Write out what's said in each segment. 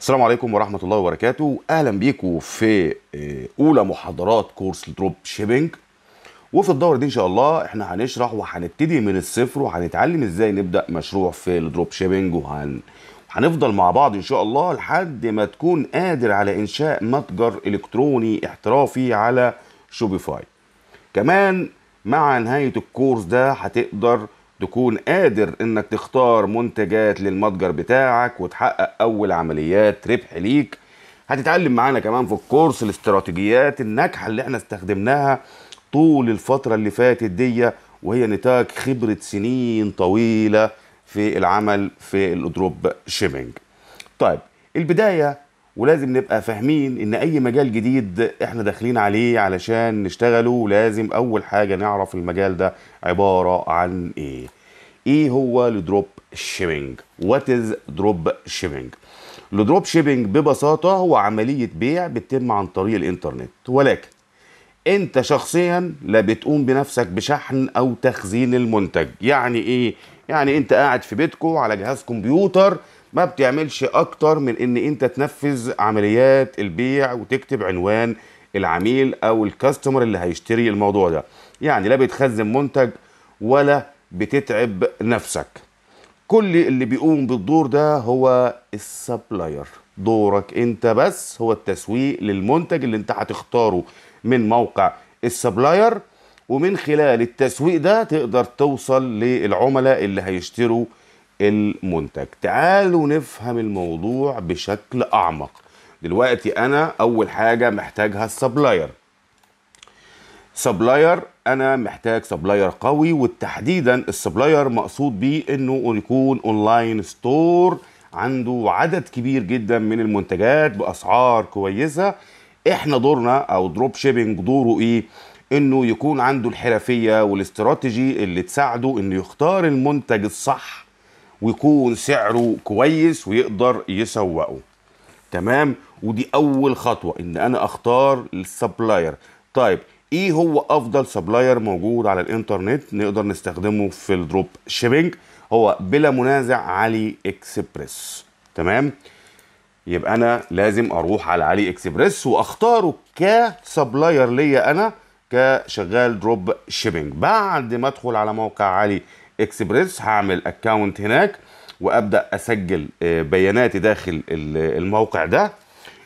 السلام عليكم ورحمة الله وبركاته أهلا بيكم في آه، أولى محاضرات كورس دروب شيبنج وفي الدورة دي إن شاء الله إحنا هنشرح وهنبتدي من الصفر وهنتعلم إزاي نبدأ مشروع في الدروب شيبنج وهن هنفضل مع بعض إن شاء الله لحد ما تكون قادر على إنشاء متجر إلكتروني احترافي على شوبيفاي كمان مع نهاية الكورس ده هتقدر تكون قادر انك تختار منتجات للمتجر بتاعك وتحقق اول عمليات ربح ليك هتتعلم معانا كمان في الكورس الاستراتيجيات الناجحه اللي احنا استخدمناها طول الفتره اللي فاتت دي وهي نتاج خبره سنين طويله في العمل في الدروب شيبنج طيب البدايه ولازم نبقى فاهمين ان اي مجال جديد احنا داخلين عليه علشان نشتغله لازم اول حاجه نعرف المجال ده عباره عن ايه ايه هو الدروب شيبنج وات از دروب شيبنج الدروب شيبنج ببساطه هو عمليه بيع بتتم عن طريق الانترنت ولكن انت شخصيا لا بتقوم بنفسك بشحن او تخزين المنتج يعني ايه يعني انت قاعد في بيتكم على جهاز كمبيوتر ما بتعملش اكتر من ان انت تنفذ عمليات البيع وتكتب عنوان العميل او الكاستمر اللي هيشتري الموضوع ده يعني لا بتخزن منتج ولا بتتعب نفسك كل اللي بيقوم بالدور ده هو السبلاير دورك انت بس هو التسويق للمنتج اللي انت هتختاره من موقع السبلاير ومن خلال التسويق ده تقدر توصل للعملاء اللي هيشتروا المنتج تعالوا نفهم الموضوع بشكل اعمق دلوقتي انا اول حاجه محتاجها السبلاير سبلاير انا محتاج سبلاير قوي وتحديدا السبلاير مقصود بيه انه يكون اونلاين ستور عنده عدد كبير جدا من المنتجات باسعار كويسه احنا دورنا او دروب شيبنج دوره ايه انه يكون عنده الحرفيه والاستراتيجي اللي تساعده انه يختار المنتج الصح ويكون سعره كويس ويقدر يسوقه تمام ودي اول خطوه ان انا اختار السبلاير طيب ايه هو افضل سبلاير موجود على الانترنت نقدر نستخدمه في الدروب شيبنج هو بلا منازع علي اكسبريس تمام يبقى انا لازم اروح على علي اكسبريس واختاره كسبلاير ليا انا كشغال دروب شيبنج بعد ما ادخل على موقع علي اكسبريس هعمل اكونت هناك وابدا اسجل آه، بياناتي داخل الموقع ده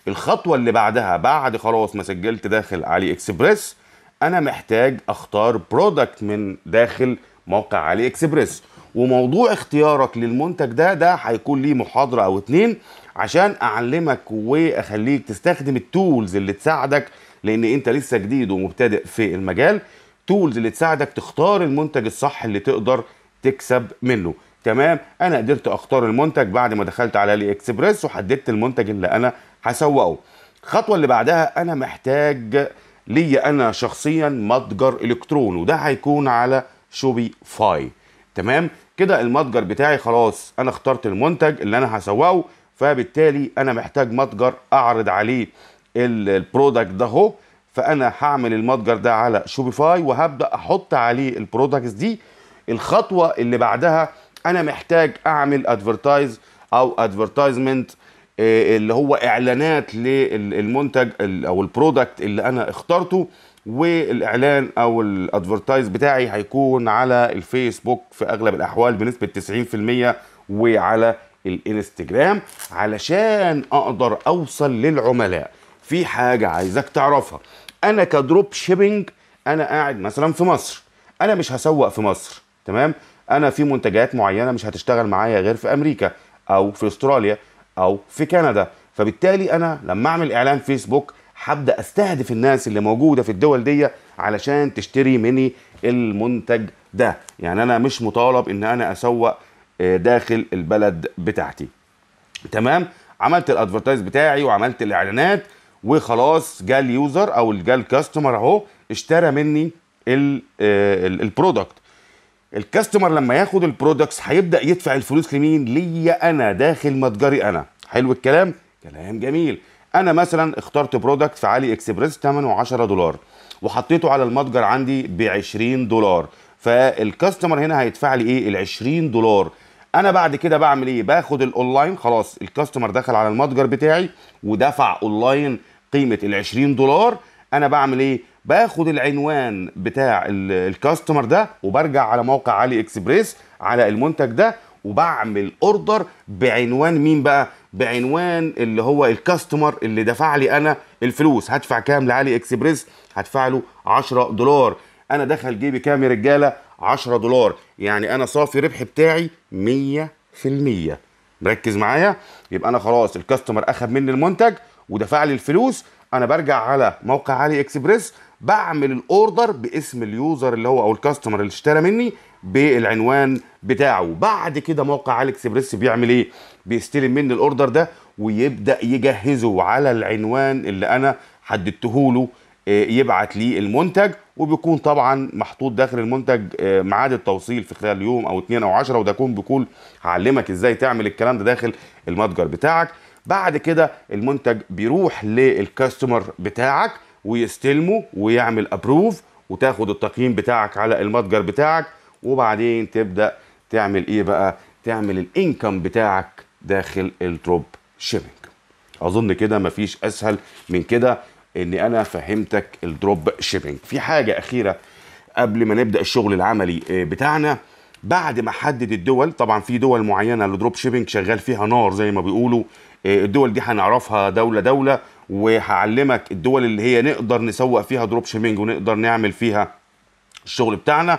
الخطوه اللي بعدها بعد خلاص ما سجلت داخل علي اكسبريس انا محتاج اختار برودكت من داخل موقع علي اكسبريس وموضوع اختيارك للمنتج ده ده هيكون ليه محاضره او اتنين عشان اعلمك واخليك تستخدم التولز اللي تساعدك لان انت لسه جديد ومبتدئ في المجال تولز اللي تساعدك تختار المنتج الصح اللي تقدر تكسب منه تمام انا قدرت اختار المنتج بعد ما دخلت على الي اكسبريس وحددت المنتج اللي انا هسوقه الخطوه اللي بعدها انا محتاج ليا انا شخصيا متجر الكترون وده هيكون على شوبي فاي تمام كده المتجر بتاعي خلاص انا اخترت المنتج اللي انا هسوقه فبالتالي انا محتاج متجر اعرض عليه البرودكت ده هو فانا هعمل المتجر ده على شوبيفاي وهبدا احط عليه البرودكتس دي الخطوه اللي بعدها انا محتاج اعمل ادفرتايز او ادفرتايزمنت آه، اللي هو اعلانات للمنتج او البرودكت اللي انا اخترته والاعلان او الادفرتايز بتاعي هيكون على الفيسبوك في اغلب الاحوال بنسبه 90% وعلى الانستجرام علشان اقدر اوصل للعملاء في حاجه عايزك تعرفها انا كدروب شيبينج انا قاعد مثلا في مصر انا مش هسوق في مصر تمام انا في منتجات معينه مش هتشتغل معايا غير في امريكا او في استراليا او في كندا فبالتالي انا لما اعمل اعلان فيسبوك هبدا استهدف الناس اللي موجوده في الدول دي علشان تشتري مني المنتج ده يعني انا مش مطالب ان انا اسوق آه، داخل البلد بتاعتي تمام عملت الادفرتايز بتاعي وعملت الاعلانات وخلاص جا اليوزر او جا الكاستمر اهو اشترى مني آه، البرودكت الكاستمر لما ياخد البرودكتس هيبدا يدفع الفلوس لمين ليا انا داخل متجري انا حلو الكلام كلام جميل انا مثلا اخترت برودكت في علي اكسبريس ثمنه 10 دولار وحطيته على المتجر عندي ب 20 دولار فالكاستمر هنا هيدفع لي ايه ال 20 دولار انا بعد كده بعمل ايه باخد الاونلاين خلاص الكاستمر دخل على المتجر بتاعي ودفع اونلاين قيمه ال 20 دولار انا بعمل ايه باخد العنوان بتاع الكاستمر ده وبرجع على موقع علي اكسبريس على المنتج ده وبعمل اوردر بعنوان مين بقى بعنوان اللي هو الكاستمر اللي دفع لي انا الفلوس هدفع كام لعلي اكسبريس هدفع له 10 دولار انا دخل جيبي كام يا رجاله 10 دولار يعني انا صافي ربح بتاعي 100% ركز معايا يبقى انا خلاص الكاستمر اخد مني المنتج ودفع لي الفلوس انا برجع على موقع علي اكسبريس بعمل الاوردر باسم اليوزر اللي هو او الكاستمر اللي اشترى مني بالعنوان بتاعه بعد كده موقع اليكسبريس بيعمل ايه بيستلم مني الاوردر ده ويبدا يجهزه على العنوان اللي انا حددته له آه، يبعت لي المنتج وبيكون طبعا محطوط داخل المنتج آه، ميعاد التوصيل في خلال يوم او اتنين او عشرة وده يكون بيكون هعلمك ازاي تعمل الكلام ده داخل المتجر بتاعك بعد كده المنتج بيروح للكاستمر بتاعك ويستلمه ويعمل ابروف وتاخد التقييم بتاعك على المتجر بتاعك وبعدين تبدا تعمل ايه بقى تعمل الانكم بتاعك داخل الدروب شيبنج اظن كده مفيش اسهل من كده ان انا فهمتك الدروب شيبنج في حاجه اخيره قبل ما نبدا الشغل العملي آه، بتاعنا بعد ما حدد الدول طبعا في دول معينه الدروب شيبنج شغال فيها نار زي ما بيقولوا آه، الدول دي هنعرفها دوله دوله وهعلمك الدول اللي هي نقدر نسوق فيها دروب شيبنج ونقدر نعمل فيها الشغل بتاعنا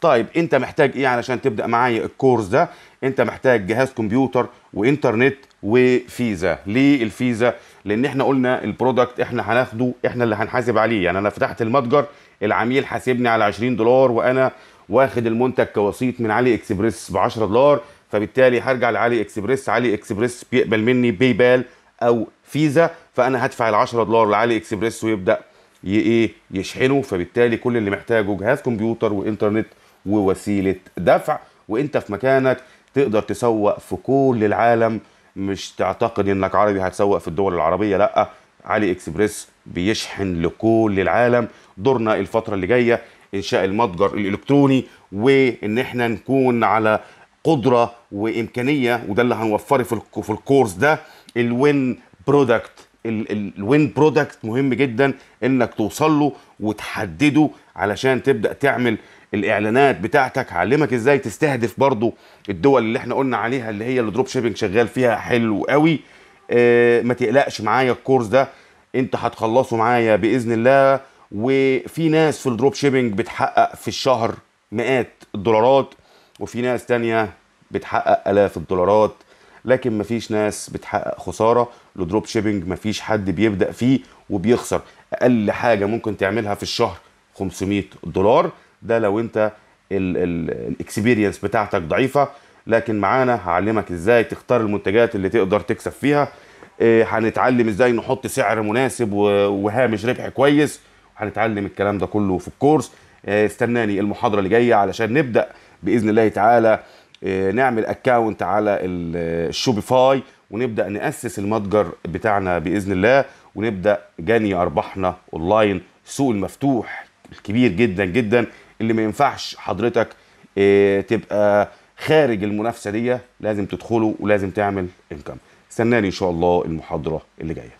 طيب انت محتاج ايه علشان تبدا معايا الكورس ده انت محتاج جهاز كمبيوتر وانترنت وفيزا ليه الفيزا لان احنا قلنا البرودكت احنا هناخده احنا اللي هنحاسب عليه يعني انا فتحت المتجر العميل حاسبني على 20 دولار وانا واخد المنتج كوسيط من علي اكسبريس ب 10 دولار فبالتالي هرجع لعلي اكسبريس علي اكسبريس بيقبل مني باي بال او فيزا فانا هدفع ال 10 دولار لعلي اكسبريس ويبدا ايه يشحنه فبالتالي كل اللي محتاجه جهاز كمبيوتر وانترنت ووسيله دفع وانت في مكانك تقدر تسوق في كل العالم مش تعتقد انك عربي هتسوق في الدول العربيه لا علي اكسبريس بيشحن لكل العالم دورنا الفتره اللي جايه انشاء المتجر الالكتروني وان احنا نكون على قدره وامكانيه وده اللي هنوفره في الكورس ده الوين برودكت الوين برودكت مهم جدا انك توصل له وتحدده علشان تبدا تعمل الاعلانات بتاعتك علمك ازاي تستهدف برضو الدول اللي احنا قلنا عليها اللي هي الدروب شيبنج شغال فيها حلو قوي اه ما تقلقش معايا الكورس ده انت هتخلصه معايا باذن الله وفي ناس في الدروب شيبنج بتحقق في الشهر مئات الدولارات وفي ناس تانية بتحقق الاف الدولارات لكن مفيش ناس بتحقق خساره الدروب شيبنج مفيش حد بيبدا فيه وبيخسر اقل حاجه ممكن تعملها في الشهر 500 دولار ده لو انت الاكسبيرينس بتاعتك ضعيفه لكن معانا هعلمك ازاي تختار المنتجات اللي تقدر تكسب فيها آه، هنتعلم ازاي نحط سعر مناسب وهامش ربح كويس هنتعلم الكلام ده كله في الكورس آه، استناني المحاضره اللي جايه علشان نبدا باذن الله تعالى آه، نعمل اكاونت على الشوبيفاي آه، ونبدا ناسس المتجر بتاعنا باذن الله ونبدا جني ارباحنا اونلاين السوق المفتوح الكبير جدا جدا اللي ما ينفعش حضرتك آه، تبقى خارج المنافسه دي لازم تدخله ولازم تعمل انكم استناني ان شاء الله المحاضره اللي جايه